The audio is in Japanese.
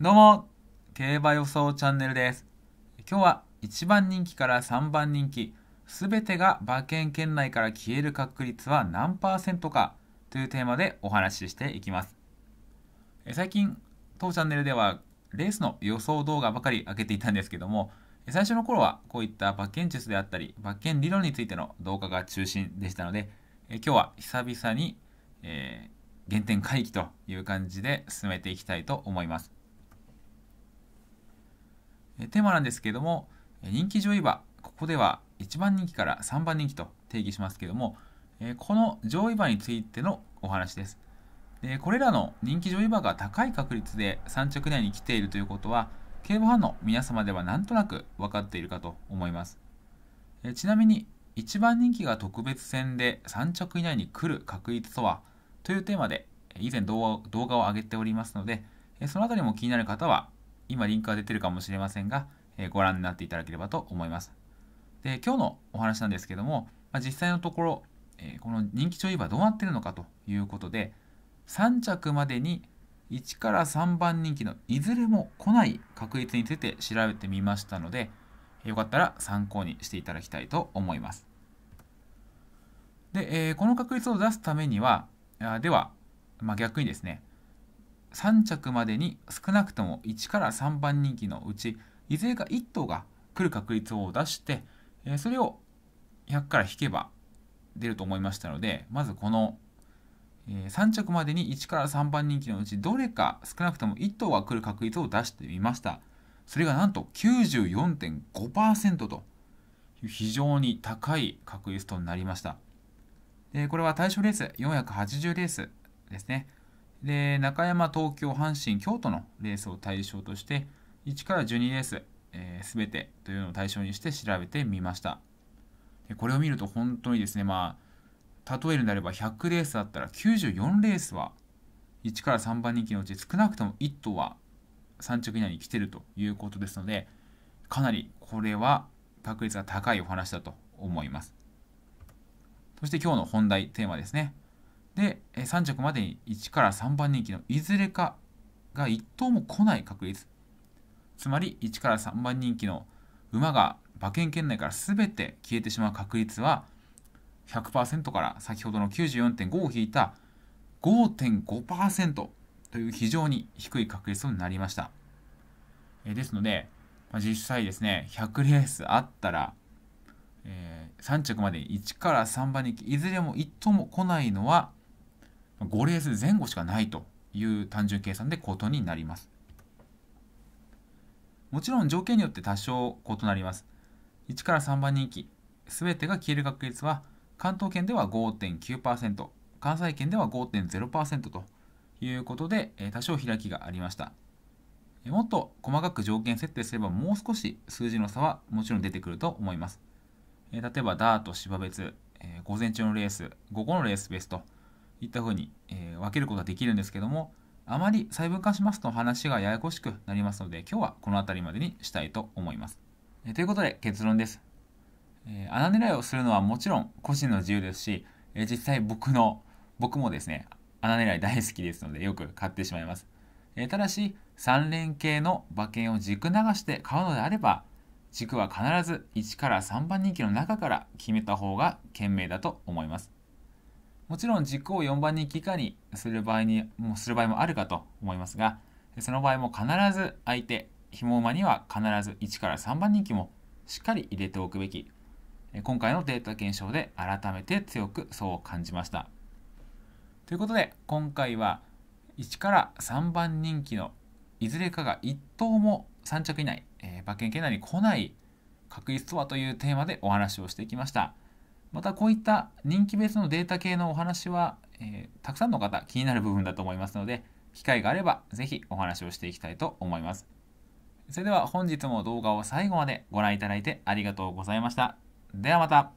どうも、競馬予想チャンネルです。今日は1番人気から3番人気、すべてが馬券圏内から消える確率は何パーセントかというテーマでお話ししていきます。最近、当チャンネルではレースの予想動画ばかり上げていたんですけども、最初の頃はこういった馬券術であったり、馬券理論についての動画が中心でしたので、今日は久々に、えー、原点回帰という感じで進めていきたいと思います。テーマなんですけれども、人気上位馬、ここでは1番人気から3番人気と定義しますけれども、この上位馬についてのお話です。でこれらの人気上位馬が高い確率で3着内に来ているということは、競馬ファンの皆様ではなんとなく分かっているかと思います。えちなみに、1番人気が特別戦で3着以内に来る確率とはというテーマで以前動画を上げておりますので、そのあたりも気になる方は今リンクが出てるかもしれませんが、えご覧になっていただければと思います。で、今日のお話なんですけども、まあ、実際のところ、えこの人気調理場どうなってるのかということで、3着までに1から3番人気のいずれも来ない確率について調べてみましたので、よかったら参考にしていただきたいと思います。で、えこの確率を出すためには、では、まあ、逆にですね、3着までに少なくとも1から3番人気のうちいずれか1頭が来る確率を出して、それを100から引けば出ると思いましたのでまずこの、3着までに1から3番人気のうちどれか少なくとも1頭が来る確率を出してみましたそれがなんと94.5%と非常に高い確率となりましたこれは対象レース480レースですねで中山、東京、阪神、京都のレースを対象として1から12レース、えー、てというのを対象にして調べてみましたこれを見ると本当にですねまあ例えるなれば100レースだったら94レースは1から3番人気のうち少なくとも1頭は3着以内に来てるということですのでかなりこれは確率が高いお話だと思いますそして今日の本題テーマですねで、3着までに1から3番人気のいずれかが1頭も来ない確率。つまり、1から3番人気の馬が馬券圏内から全て消えてしまう確率は100%から先ほどの94.5を引いた5.5%という非常に低い確率になりました。えですので、まあ、実際ですね、100レースあったら、え3着まで1から3番人気、いずれも1頭も来ないのは5レース前後しかないという単純計算でことになりますもちろん条件によって多少異なります1から3番人気全てが消える確率は関東圏では5.9%関西圏では5.0%ということで多少開きがありましたもっと細かく条件設定すればもう少し数字の差はもちろん出てくると思います例えばダート芝別午前中のレース午後のレースベストいったふうに、えー、分けることができるんですけどもあまり細分化しますと話がややこしくなりますので今日はこの辺りまでにしたいと思います。えー、ということで結論です。えー、穴狙いをするのはもちろん個人の自由ですし、え実際僕の僕もですね穴狙い大好きですのでよく買ってしまいます。えただし3連系の馬券を軸流して買うのであれば軸は必ず1から3番人気の中から決めた方が賢明だと思います。もちろん軸を4番気以下にする場合にもする場合もあるかと思いますがその場合も必ず相手紐馬には必ず1から3番人気もしっかり入れておくべき今回のデータ検証で改めて強くそう感じましたということで今回は1から3番人気のいずれかが1頭も3着以内、えー、馬券圏内に来ない確率とはというテーマでお話をしてきました。またこういった人気別のデータ系のお話は、えー、たくさんの方気になる部分だと思いますので機会があれば是非お話をしていきたいと思いますそれでは本日も動画を最後までご覧いただいてありがとうございましたではまた